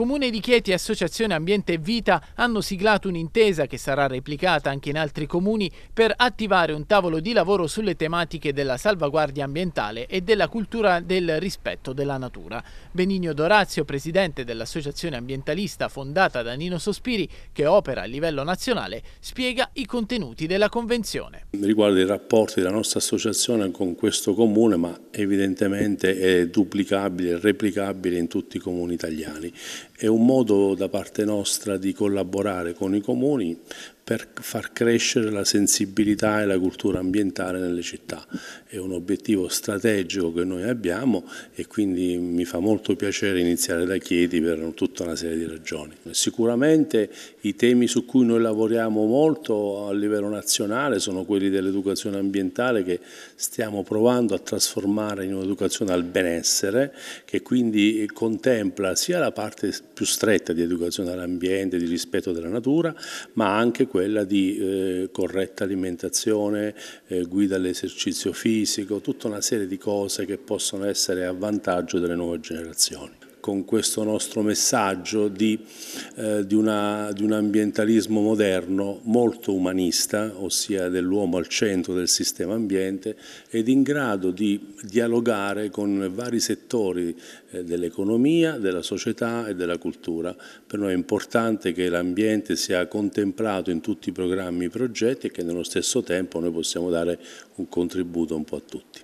Comune di Chieti e Associazione Ambiente e Vita hanno siglato un'intesa che sarà replicata anche in altri comuni per attivare un tavolo di lavoro sulle tematiche della salvaguardia ambientale e della cultura del rispetto della natura. Benigno Dorazio, presidente dell'Associazione Ambientalista fondata da Nino Sospiri, che opera a livello nazionale, spiega i contenuti della convenzione. Riguardo i rapporti della nostra associazione con questo comune, ma evidentemente è duplicabile e replicabile in tutti i comuni italiani è un modo da parte nostra di collaborare con i comuni per far crescere la sensibilità e la cultura ambientale nelle città. È un obiettivo strategico che noi abbiamo e quindi mi fa molto piacere iniziare da Chieti per tutta una serie di ragioni. Sicuramente i temi su cui noi lavoriamo molto a livello nazionale sono quelli dell'educazione ambientale che stiamo provando a trasformare in un'educazione al benessere che quindi contempla sia la parte più stretta di educazione all'ambiente, di rispetto della natura, ma anche quella quella di eh, corretta alimentazione, eh, guida all'esercizio fisico, tutta una serie di cose che possono essere a vantaggio delle nuove generazioni con questo nostro messaggio di, eh, di, una, di un ambientalismo moderno molto umanista, ossia dell'uomo al centro del sistema ambiente, ed in grado di dialogare con vari settori eh, dell'economia, della società e della cultura. Per noi è importante che l'ambiente sia contemplato in tutti i programmi e i progetti e che nello stesso tempo noi possiamo dare un contributo un po' a tutti.